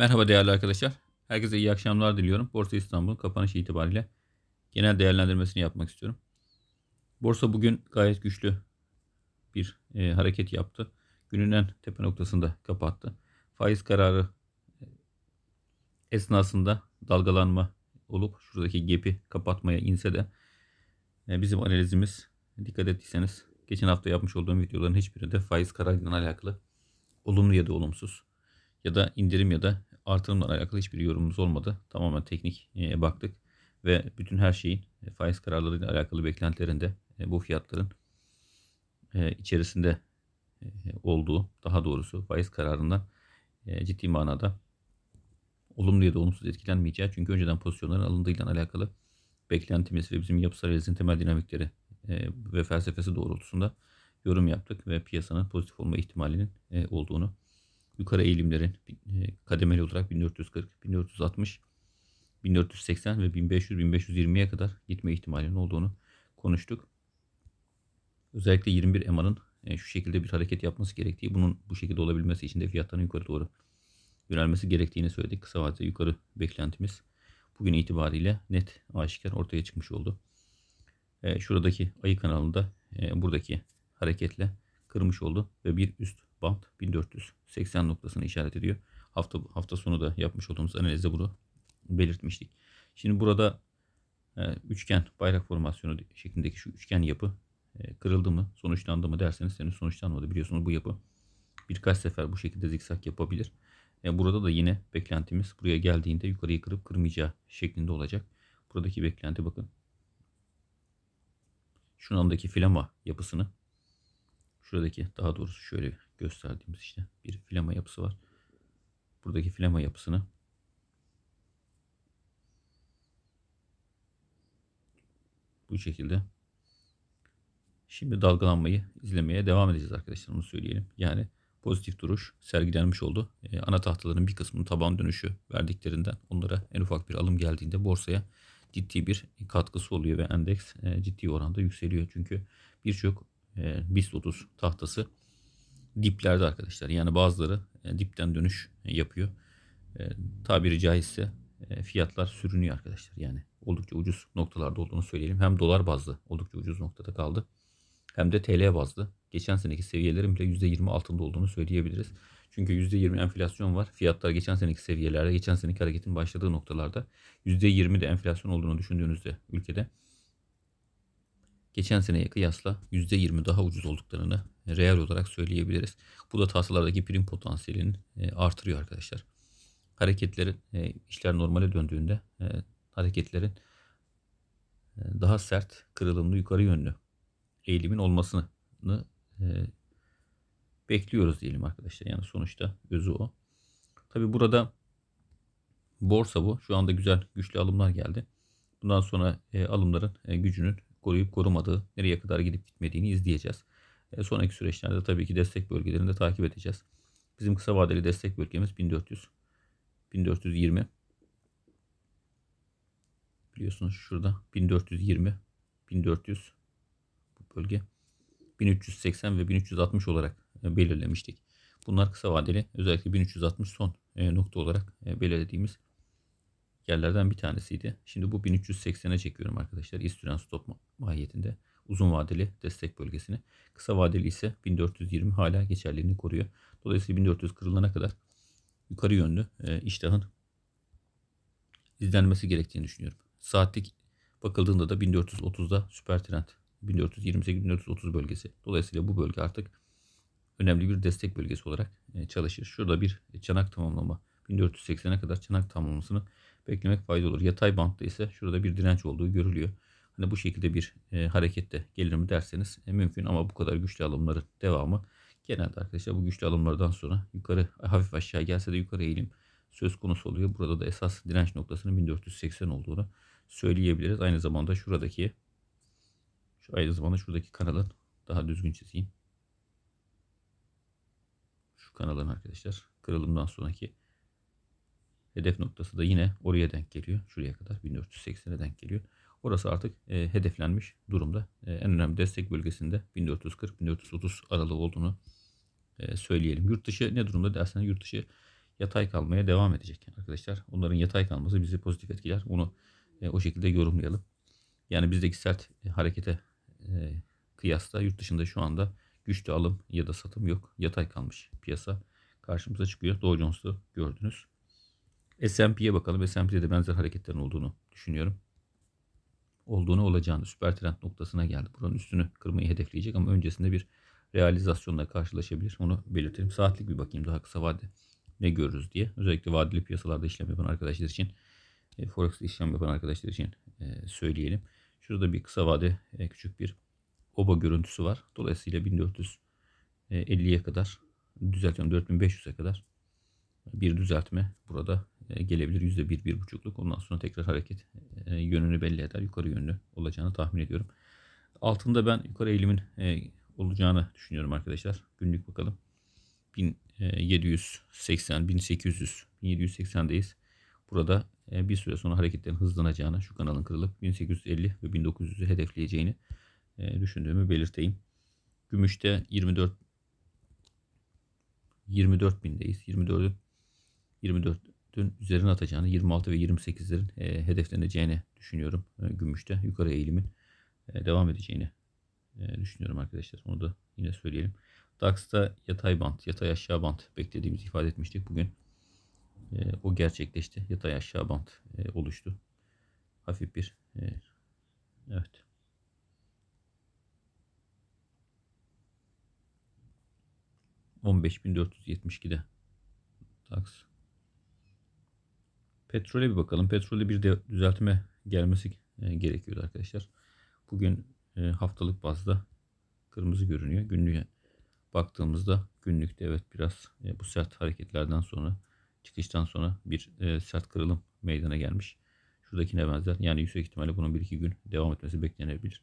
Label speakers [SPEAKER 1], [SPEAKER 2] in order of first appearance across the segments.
[SPEAKER 1] Merhaba değerli arkadaşlar. Herkese iyi akşamlar diliyorum. Borsa İstanbul'un kapanışı itibariyle genel değerlendirmesini yapmak istiyorum. Borsa bugün gayet güçlü bir e, hareket yaptı. Günün en tepe noktasında kapattı. Faiz kararı e, esnasında dalgalanma olup şuradaki gepi kapatmaya inse de e, bizim analizimiz dikkat ettiyseniz geçen hafta yapmış olduğum videoların hiçbirinde faiz kararıyla alakalı olumlu ya da olumsuz ya da indirim ya da artırımla alakalı hiçbir yorumumuz olmadı. Tamamen teknik e, baktık ve bütün her şeyin e, faiz kararlarıyla alakalı beklentilerinde e, bu fiyatların içerisinde olduğu, daha doğrusu faiz kararından ciddi manada olumlu ya da olumsuz etkilenmeyeceği. Çünkü önceden pozisyonların alındığıyla alakalı beklentimiz ve bizim yapısal analizin temel dinamikleri ve felsefesi doğrultusunda yorum yaptık ve piyasanın pozitif olma ihtimalinin olduğunu yukarı eğilimlerin e, kademeli olarak 1440, 1460, 1480 ve 1500-1520'ye kadar gitme ihtimalinin olduğunu konuştuk. Özellikle 21 EMA'nın e, şu şekilde bir hareket yapması gerektiği, bunun bu şekilde olabilmesi için de fiyatların yukarı doğru yönelmesi gerektiğini söyledik. Kısa vadede yukarı beklentimiz bugün itibariyle net aşikar ortaya çıkmış oldu. E, şuradaki ayı kanalında buradaki hareketle kırmış oldu ve bir üst Bant 1480 noktasını işaret ediyor. Hafta hafta sonu da yapmış olduğumuz analizde bunu belirtmiştik. Şimdi burada e, üçgen bayrak formasyonu şeklindeki şu üçgen yapı e, kırıldı mı, sonuçlandı mı derseniz henüz sonuçlanmadı. Biliyorsunuz bu yapı birkaç sefer bu şekilde zikzak yapabilir. E, burada da yine beklentimiz buraya geldiğinde yukarıyı kırıp kırmayacağı şeklinde olacak. Buradaki beklenti bakın. Şunandaki filama yapısını şuradaki daha doğrusu şöyle gösterdiğimiz işte bir filama yapısı var. Buradaki filama yapısını bu şekilde şimdi dalgalanmayı izlemeye devam edeceğiz arkadaşlar onu söyleyelim. Yani pozitif duruş sergilenmiş oldu. E, ana tahtaların bir kısmının taban dönüşü verdiklerinden onlara en ufak bir alım geldiğinde borsaya ciddi bir katkısı oluyor ve endeks e, ciddi oranda yükseliyor. Çünkü birçok e, BIST 30 tahtası diplerde arkadaşlar. Yani bazıları e, dipten dönüş e, yapıyor. E, tabiri caizse fiyatlar sürünüyor arkadaşlar. Yani oldukça ucuz noktalarda olduğunu söyleyelim. Hem dolar bazlı oldukça ucuz noktada kaldı. Hem de TL bazlı. Geçen seneki seviyelerin bile %20 altında olduğunu söyleyebiliriz. Çünkü %20 enflasyon var. Fiyatlar geçen seneki seviyelerde, geçen seneki hareketin başladığı noktalarda %20 de enflasyon olduğunu düşündüğünüzde ülkede geçen seneye kıyasla %20 daha ucuz olduklarını e, reel olarak söyleyebiliriz. Bu da tahtalardaki prim potansiyelini e, artırıyor arkadaşlar. Hareketlerin e, işler normale döndüğünde hareketlerin daha sert, kırılımlı, yukarı yönlü eğilimin olmasını bekliyoruz diyelim arkadaşlar. Yani sonuçta özü o. Tabi burada borsa bu. Şu anda güzel güçlü alımlar geldi. Bundan sonra alımların gücünün koruyup korumadığı, nereye kadar gidip gitmediğini izleyeceğiz. E, sonraki süreçlerde tabii ki destek bölgelerini de takip edeceğiz. Bizim kısa vadeli destek bölgemiz 1400. 1420 biliyorsunuz şurada 1420 1400 bu bölge 1380 ve 1360 olarak e, belirlemiştik. Bunlar kısa vadeli özellikle 1360 son e, nokta olarak e, belirlediğimiz yerlerden bir tanesiydi. Şimdi bu 1380'e çekiyorum arkadaşlar. İstüren stop mahiyetinde uzun vadeli destek bölgesini. Kısa vadeli ise 1420 hala geçerliliğini koruyor. Dolayısıyla 1400 kırılana kadar yukarı yönlü e, iştahın izlenmesi gerektiğini düşünüyorum. Saatlik bakıldığında da 1430'da süper trend 1428-1430 bölgesi. Dolayısıyla bu bölge artık önemli bir destek bölgesi olarak e, çalışır. Şurada bir çanak tamamlama 1480'e kadar çanak tamamlamasını beklemek fayda olur. Yatay bantta ise şurada bir direnç olduğu görülüyor. Hani bu şekilde bir e, harekette gelir mi derseniz e, mümkün ama bu kadar güçlü alımları devamı genelde arkadaşlar bu güçlü alımlardan sonra yukarı e, hafif aşağı gelse de yukarı eğilim söz konusu oluyor. Burada da esas direnç noktasının 1480 olduğunu söyleyebiliriz. Aynı zamanda şuradaki şu aynı zamanda şuradaki kanalın daha düzgün çizeyim. Şu kanalın arkadaşlar kırılımdan sonraki Hedef noktası da yine oraya denk geliyor. Şuraya kadar 1480'e denk geliyor. Orası artık e, hedeflenmiş durumda. E, en önemli destek bölgesinde 1440-1430 aralığı olduğunu e, söyleyelim. Yurt dışı ne durumda derseniz yurt dışı yatay kalmaya devam edecek arkadaşlar. Onların yatay kalması bizi pozitif etkiler. Onu e, o şekilde yorumlayalım. Yani bizdeki sert e, harekete e, kıyasla yurt dışında şu anda güçlü alım ya da satım yok. Yatay kalmış piyasa karşımıza çıkıyor. Dow Jones'u gördünüz. S&P'ye bakalım. S&P'de de benzer hareketlerin olduğunu düşünüyorum. Olduğunu olacağını süper trend noktasına geldi. Buranın üstünü kırmayı hedefleyecek ama öncesinde bir realizasyonla karşılaşabilir. Onu belirtelim. Saatlik bir bakayım daha kısa vade ne görürüz diye. Özellikle vadeli piyasalarda işlem yapan arkadaşlar için, e, Forex'te işlem yapan arkadaşlar için e, söyleyelim. Şurada bir kısa vade e, küçük bir oba görüntüsü var. Dolayısıyla 1450'ye kadar düzeltiyorum 4500'e kadar bir düzeltme burada e, gelebilir. yüzde bir bir buçukluk Ondan sonra tekrar hareket e, yönünü belli eder. Yukarı yönlü olacağını tahmin ediyorum. Altında ben yukarı eğilimin e, olacağını düşünüyorum arkadaşlar. Günlük bakalım. 1780, 1800, 1780'deyiz. Burada bir süre sonra hareketlerin hızlanacağını, şu kanalın kırılıp 1850 ve 1900'ü hedefleyeceğini düşündüğümü belirteyim. Gümüşte 24 24 bindeyiz. 24 24 dün üzerine atacağını 26 ve 28'lerin e, hedefleneceğini düşünüyorum. E, gümüşte yukarı eğilimin e, devam edeceğini e, düşünüyorum arkadaşlar. Onu da yine söyleyelim. DAX'ta yatay bant, yatay aşağı bant beklediğimizi ifade etmiştik. Bugün e, o gerçekleşti. Yatay aşağı bant e, oluştu. Hafif bir e, evet. ...15.472'de DAX Petrole bir bakalım. petrolde bir de düzeltme gelmesi e, gerekiyordu arkadaşlar. Bugün e, haftalık bazda kırmızı görünüyor. Günlüğe baktığımızda günlükte evet biraz e, bu sert hareketlerden sonra çıkıştan sonra bir sert kırılım meydana gelmiş. Şuradakine benzer. Yani yüksek ihtimalle bunun 1-2 gün devam etmesi beklenebilir.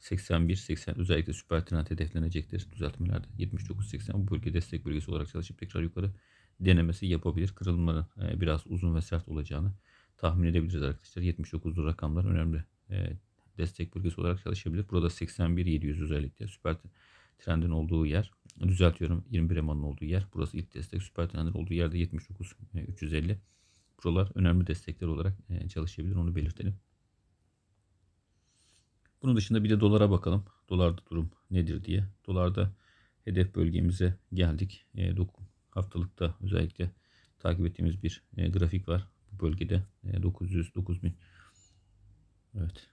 [SPEAKER 1] 81-80 özellikle süper trend hedeflenecektir. Düzeltmelerde 79-80 bu bölge destek bölgesi olarak çalışıp tekrar yukarı denemesi yapabilir. Kırılmanın e, biraz uzun ve sert olacağını tahmin edebiliriz arkadaşlar. 79'lu rakamlar önemli e, destek bölgesi olarak çalışabilir. Burada 81-700 özellikle süper trendin olduğu yer. Düzeltiyorum 21 emanın olduğu yer. Burası ilk destek. Süper trendin olduğu yerde 79 350. E, Buralar önemli destekler olarak çalışabilir. Onu belirtelim. Bunun dışında bir de dolara bakalım. Dolarda durum nedir diye. Dolarda hedef bölgemize geldik. E, haftalıkta özellikle takip ettiğimiz bir e, grafik var bu bölgede. E, 900 9000 Evet.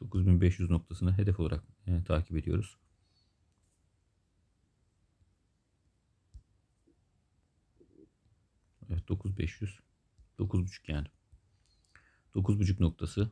[SPEAKER 1] ...9500 noktasını hedef olarak e, takip ediyoruz. Evet 9500. 9.5 yani. 9.5 noktası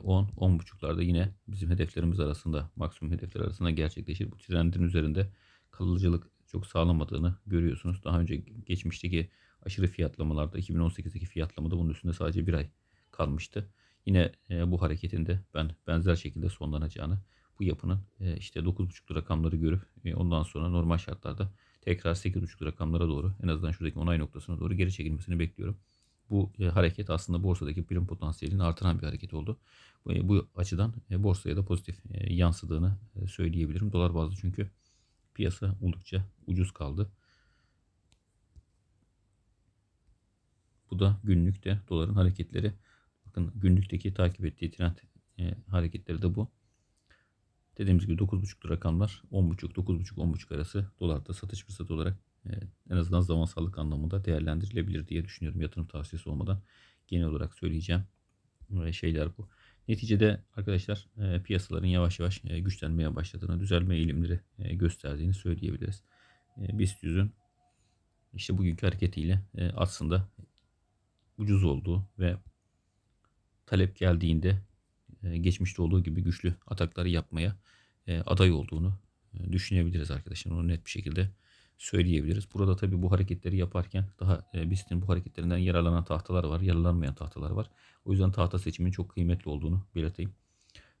[SPEAKER 1] 10, e, 10.5'larda yine bizim hedeflerimiz arasında, maksimum hedefler arasında gerçekleşir. Bu trendin üzerinde kalıcılık çok sağlamadığını görüyorsunuz. Daha önce geçmişteki aşırı fiyatlamalarda 2018'deki fiyatlamada bunun üstünde sadece bir ay kalmıştı. Yine e, bu hareketinde ben benzer şekilde sonlanacağını bu yapının e, işte 9.5 rakamları görüp e, ondan sonra normal şartlarda tekrar 8.5 rakamlara doğru en azından şuradaki onay noktasına doğru geri çekilmesini bekliyorum bu e, hareket aslında borsadaki prim potansiyelini artıran bir hareket oldu. bu e, açıdan e, borsaya da pozitif yansıdığını söyleyebilirim. Dolar bazlı çünkü piyasa oldukça ucuz kaldı. Bu da günlükte doların hareketleri. Bakın günlükteki takip ettiği trend hareketleri de bu. Dediğimiz gibi 9.5 rakamlar 10.5 9.5 10.5 arası dolarda satış fırsatı olarak ee, en azından zamansallık anlamında değerlendirilebilir diye düşünüyorum. Yatırım tavsiyesi olmadan genel olarak söyleyeceğim e, şeyler bu. Neticede arkadaşlar e, piyasaların yavaş yavaş e, güçlenmeye başladığını, düzelme eğilimleri gösterdiğini söyleyebiliriz. BIST 100'ün işte bugünkü hareketiyle aslında ucuz olduğu ve talep geldiğinde geçmişte olduğu gibi güçlü atakları yapmaya aday olduğunu düşünebiliriz arkadaşlar. Onu net bir şekilde söyleyebiliriz. Burada tabi bu hareketleri yaparken daha e, BIST'in bu hareketlerinden yararlanan tahtalar var, yararlanmayan tahtalar var. O yüzden tahta seçiminin çok kıymetli olduğunu belirteyim.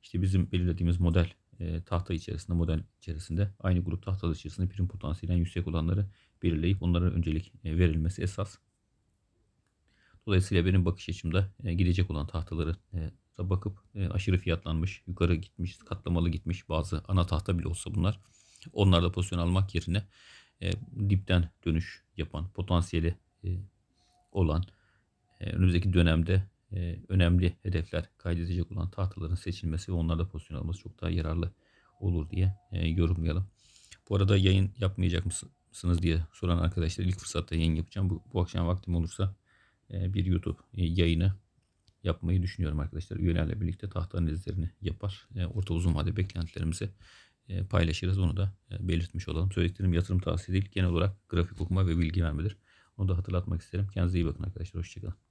[SPEAKER 1] İşte bizim belirlediğimiz model e, tahta içerisinde, model içerisinde aynı grup tahtalar içerisinde prim potansiyelen yüksek olanları belirleyip onlara öncelik e, verilmesi esas. Dolayısıyla benim bakış açımda e, gidecek olan tahtaları e, da bakıp e, aşırı fiyatlanmış, yukarı gitmiş, katlamalı gitmiş bazı ana tahta bile olsa bunlar. Onlarda pozisyon almak yerine e, dipten dönüş yapan, potansiyeli e, olan, e, önümüzdeki dönemde e, önemli hedefler kaydedecek olan tahtaların seçilmesi ve onlarda pozisyon alması çok daha yararlı olur diye e, yorumlayalım. Bu arada yayın yapmayacak mısınız diye soran arkadaşlar ilk fırsatta yayın yapacağım. Bu, bu akşam vaktim olursa e, bir YouTube e, yayını yapmayı düşünüyorum arkadaşlar. Üyelerle birlikte tahta analizlerini yapar. E, orta uzun vade beklentilerimizi e, paylaşırız. Onu da e, belirtmiş olalım. Söylediklerim yatırım tavsiye değil. Genel olarak grafik okuma ve bilgi vermedir. Onu da hatırlatmak isterim. Kendinize iyi bakın arkadaşlar. Hoşçakalın.